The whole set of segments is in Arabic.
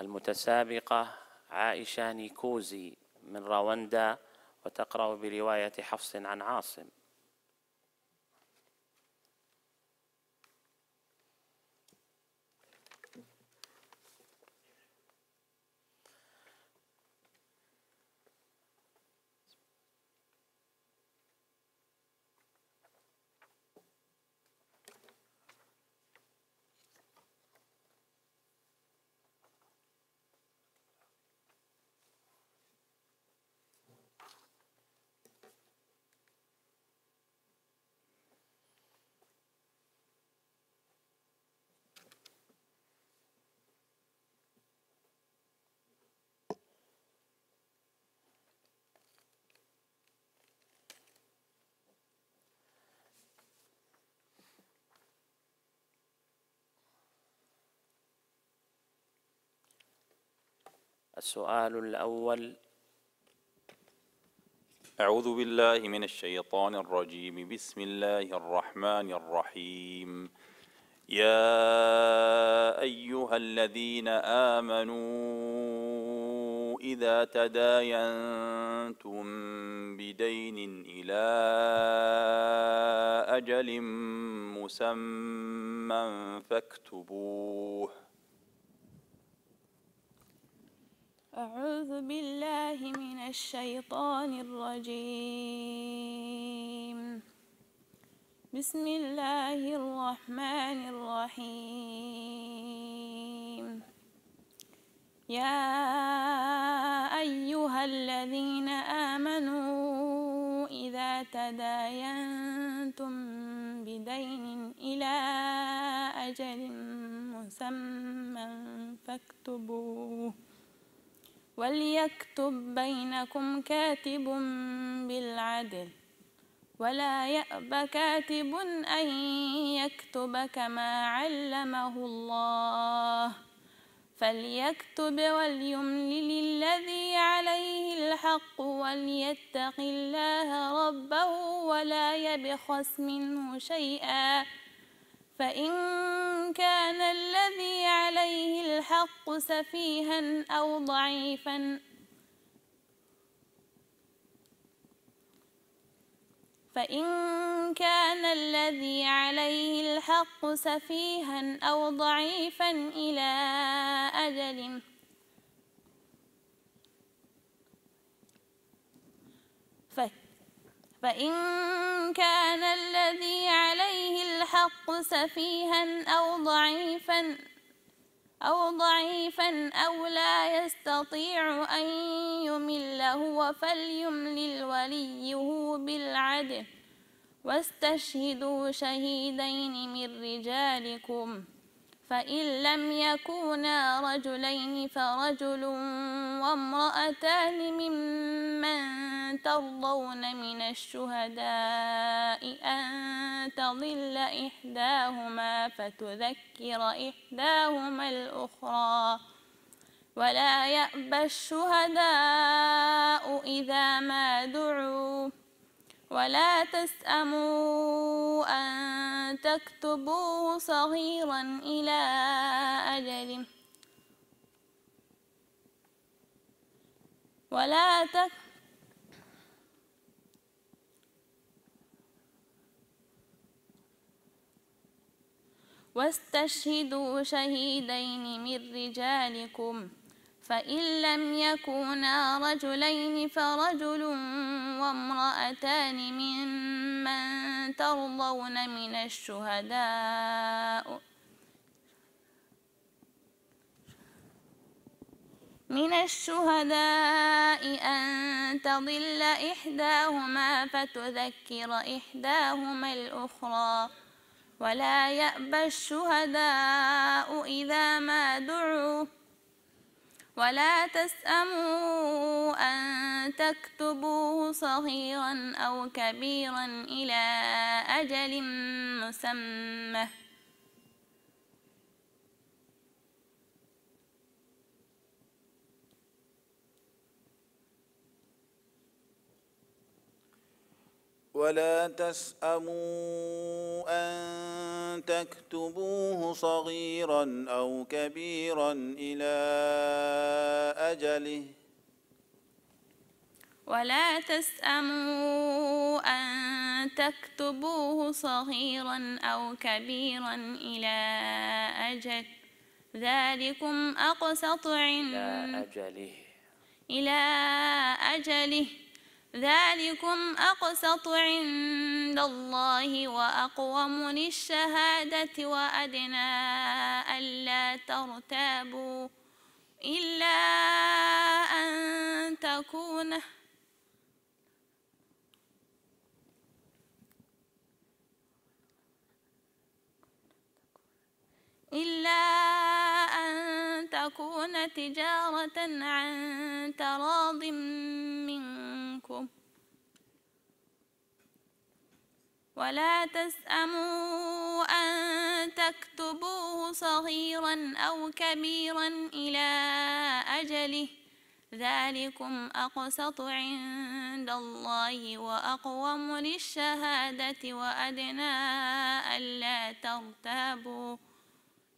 المتسابقة عائشة نيكوزي من رواندا وتقرأ برواية حفص عن عاصم السؤال الأول أعوذ بالله من الشيطان الرجيم بسم الله الرحمن الرحيم يا أيها الذين آمنوا إذا تداينتم بدين إلى أجل مسمى فاكتبوه أعوذ بالله من الشيطان الرجيم بسم الله الرحمن الرحيم يا أيها الذين آمنوا إذا تداينتم بدين إلى أجل مسمى فاكتبوه وليكتب بينكم كاتب بالعدل ولا يأب كاتب أن يكتب كما علمه الله فليكتب وليملل الذي عليه الحق وليتق الله ربه ولا يبخس منه شيئا فإن كان الذي عليه الحق سفيها أو ضعيفا فإن كان الذي عليه الحق سفيها أو ضعيفا إلى أجل فإن كان الذي عليه الحق سفيها أو ضعيفا أو ضعيفا أو لا يستطيع أن يمل هو فليملل وليه بالعدل واستشهدوا شهيدين من رجالكم فإن لم يكونا رجلين فرجل وامرأتان ممن ترضون من الشهداء أن تضل إحداهما فتذكر إحداهما الأخرى ولا يأبى الشهداء إذا ما دعوا ولا تسأموا أن تكتبوه صغيرا إلى أجل ولا تك واستشهدوا شهيدين من رجالكم فإن لم يكونا رجلين فرجل وامرأتان ممن ترضون من الشهداء من الشهداء أن تضل إحداهما فتذكر إحداهما الأخرى ولا يأبى الشهداء إذا ما دعوا ولا تسأموا أن تكتبوه صغيرا أو كبيرا إلى أجل مسمى ولا تسأموا أن تكتبوه صغيرا أو كبيرا إلى أجله ولا تسأموا أن تكتبوه صغيرا أو كبيرا إلى أجل ذلكم أقسط عند إلى أجله, إلى أجله ذلكم أقسط عند الله وأقوم للشهادة وأدنى ألا ترتابوا إلا أن تكون إلا أن تكون تجارة عن تراض ولا تسأموا أن تكتبوه صغيرا أو كبيرا إلى أجله ذلكم أقسط عند الله وأقوم للشهادة وأدنى ألا ترتابوا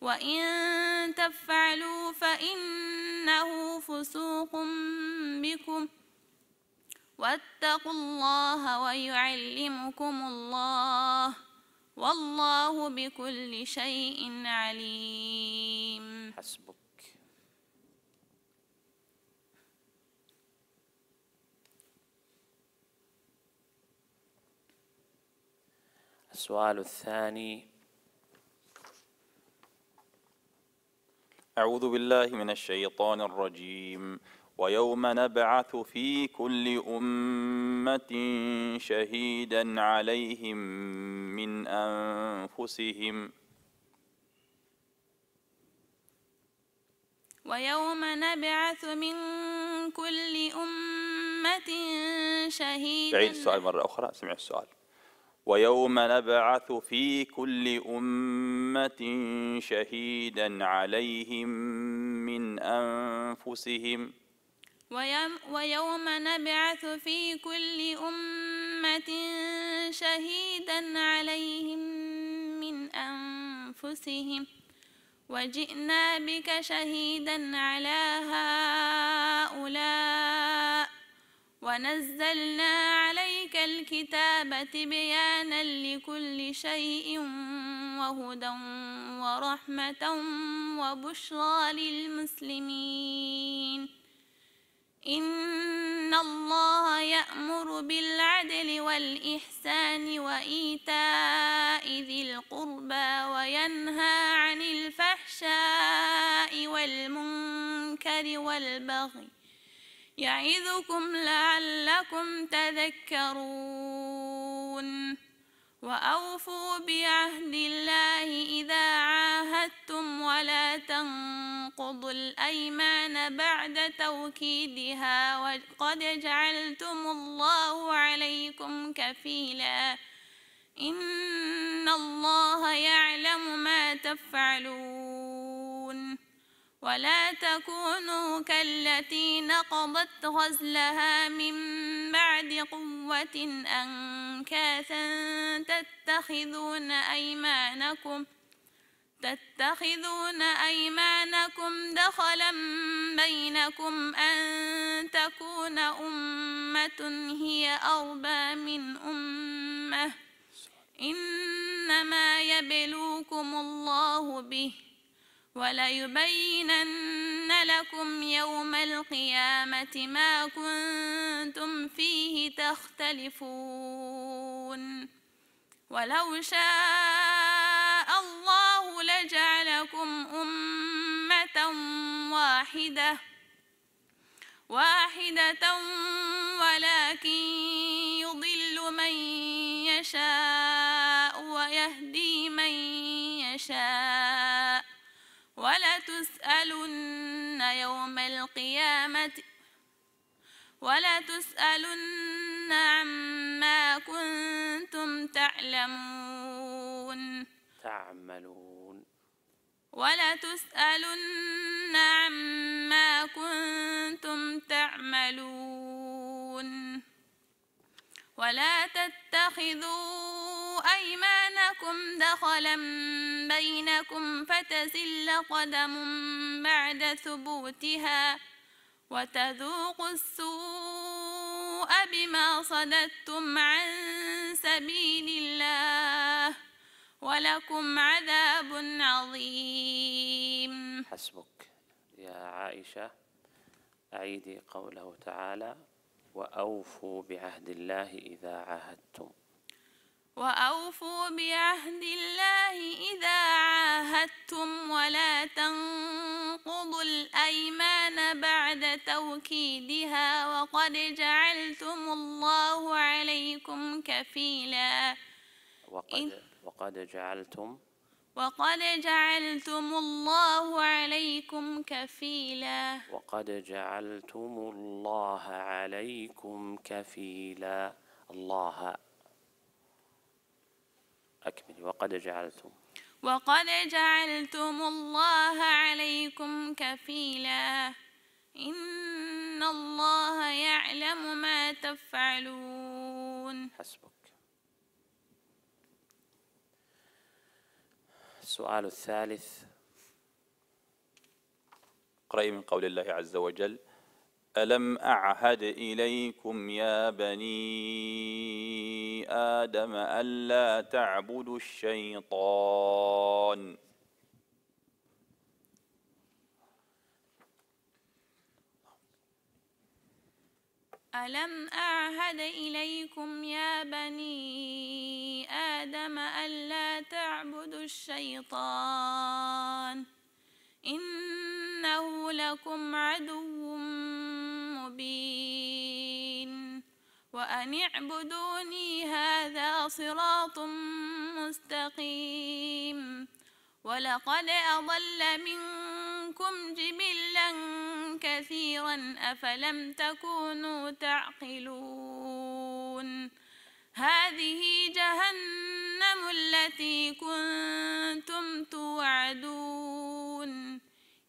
وإن تفعلوا فإنه فسوق بكم واتقوا الله ويعلمكم الله والله بكل شيء عليم حسبك السؤال الثاني أعوذ بالله من الشيطان الرجيم ويوم نبعث في كل أمة شهيدا عليهم من أنفسهم ويوم نبعث من كل أمة شهيدا أعيد السؤال مرة أخرى سمع السؤال ويوم نبعث في كل أمة أمة شهيدا عليهم من أنفسهم ويوم نبعث في كل أمة شهيدا عليهم من أنفسهم وجئنا بك شهيدا على هؤلاء ونزلنا عليك الكتاب بيانا لكل شيء وهدى ورحمة وبشرى للمسلمين إن الله يأمر بالعدل والإحسان وإيتاء ذي القربى وينهى عن الفحشاء والمنكر والبغي يعظكم لعلكم تذكرون وأوفوا بعهد الله إذا عاهدتم ولا تنقضوا الأيمان بعد توكيدها وقد جعلتم الله عليكم كفيلا إن الله يعلم ما تفعلون ولا تكونوا كالتي نقضت غزلها من بعد قوة أنكاثا تتخذون أيمانكم تتخذون أيمانكم دخلا بينكم أن تكون أمة هي أربى من أمة إنما يبلوكم الله به وليبينن لكم يوم القيامة ما كنتم فيه تختلفون ولو شاء الله لجعلكم أمة واحدة واحدة ولكن يضل من يشاء تسألن يوم القيامة ولا تسألن عما كنتم تعلمون تعملون ولا تسألن عما كنتم تعملون ولا تتخذون أيمانكم دخلا بينكم فتزل قدم بعد ثبوتها وتذوقوا السوء بما صددتم عن سبيل الله ولكم عذاب عظيم حسبك يا عائشة أعيدي قوله تعالى وأوفوا بعهد الله إذا عاهدتم وأوفوا بعهد الله إذا عاهدتم ولا تنقضوا الأيمان بعد توكيدها وقد جعلتم الله عليكم كفيلا وقد, وقد جعلتم وقد جعلتم الله عليكم كفيلا وقد جعلتم الله عليكم كفيلا الله أكمل وقد جعلتم وقد جعلتم الله عليكم كفيلا إن الله يعلم ما تفعلون حسبك السؤال الثالث قريب من قول الله عز وجل ألم أعهد إليكم يا بني آدم ألا تعبدوا الشيطان ألم أعهد إليكم يا بني آدم ألا تعبدوا الشيطان إنه لكم عدو مبين وأن اعبدوني هذا صراط مستقيم ولقد أضل منكم جبلا كثيرا أفلم تكونوا تعقلون هذه جهنم التي كنتم توعدون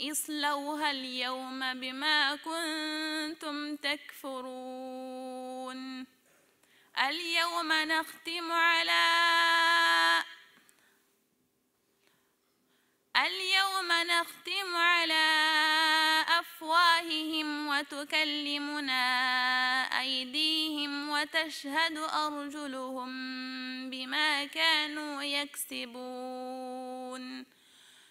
اصلوها اليوم بما كنتم تكفرون اليوم نختم على اليوم نختم على أفواههم وتكلمنا أيديهم وتشهد أرجلهم بما كانوا يكسبون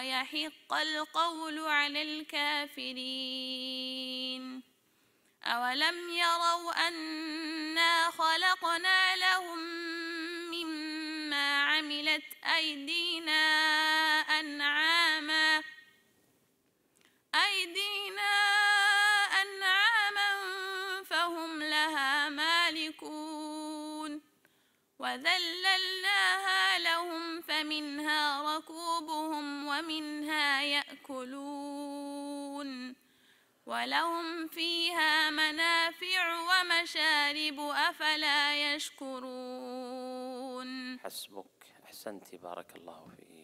ويحق القول على الكافرين أولم يروا أنا خلقنا لهم مما عملت أيدينا أنعاما أيدينا أنعاما فهم لها مالكون وذللناها لهم فمنها ركوبهم ومنها يأكلون ولهم فيها منافع ومشارب أفلا يشكرون حسبك أحسنت بارك الله فيك